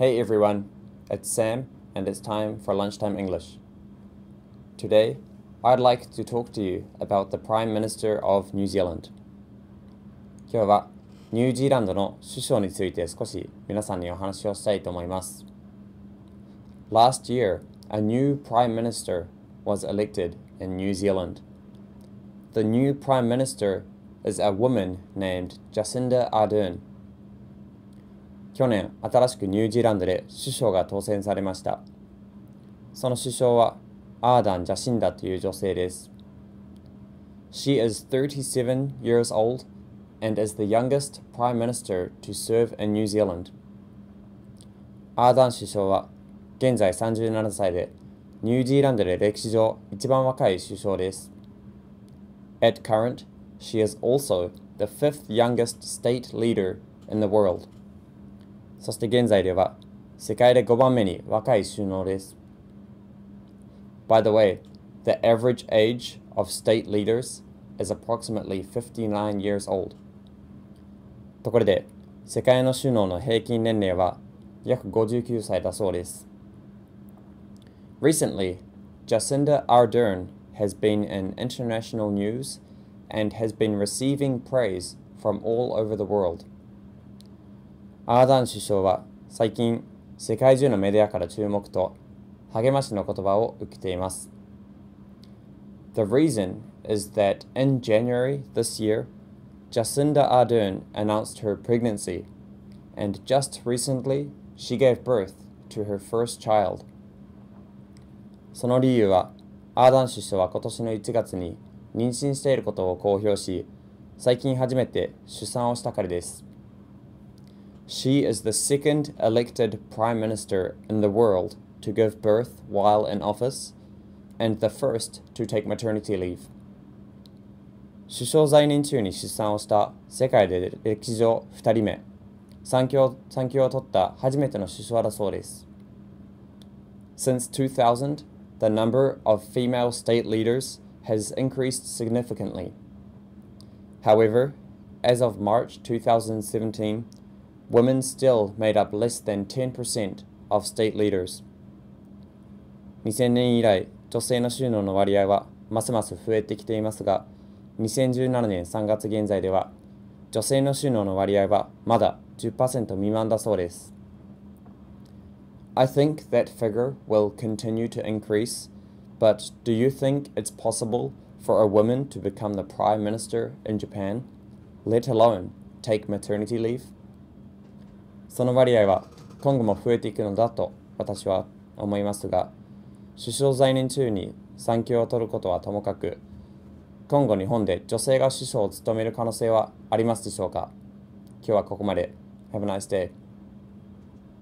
Hey everyone, it's Sam and it's time for Lunchtime English. Today, I'd like to talk to you about the Prime Minister of New Zealand. 今日はニュージーランドの首相について少し皆さんにお話をしたいと思います。Last year, a new Prime Minister was elected in New Zealand. The new Prime Minister is a woman named Jacinda Ardern. 去年新しくニュージーランドで首相が当選されましたその首相はアーダン・ジャシンダという女性です She is 37 years old and is the youngest prime minister to serve in New Zealand アーダン首相は現在37歳でニュージーランドで歴史上一番若い首相です At current, she is also the fifth youngest state leader in the world. そして現在では世界で5番目に若い首脳です。By the way, the average age of state leaders is approximately 59 years old. ところで、世界の首脳の平均年齢は約59歳だそうです。Recently, Jacinda Ardern has been in international news and has been receiving praise from all over the world. アーダーン首相は最近世界中のメディアから注目と励ましの言葉を受けています。The reason is that in January this year, Jacinda Ardern announced her pregnancy, and just recently she gave birth to her first child. その理由は、アーダン首相は今年の1月に妊娠していることを公表し、最近初めて出産をしたからです。She is the second elected Prime Minister in the world to give birth while in office and the first to take maternity leave. 首相在任中に出産をした世界で歴史上2人目、産休産休を取った初めての首相だそうです。Since 2000, the number of female state leaders has increased significantly. However, as of March 2017, women still made up less than 10% of state leaders. 2000年以来、女性の収納の割合はますます増えてきていますが、2017年3月現在では、女性の収納の割合はまだ10%未満だそうです。I think that figure will continue to increase, but do you think it's possible for a woman to become the Prime Minister in Japan, let alone take maternity leave? その割合は今後も増えていくのだと私は思いますが首相在任中に産休を取ることはともかく今後日本で女性が首相を務める可能性はありますでしょうか今日はここまで Have a nice day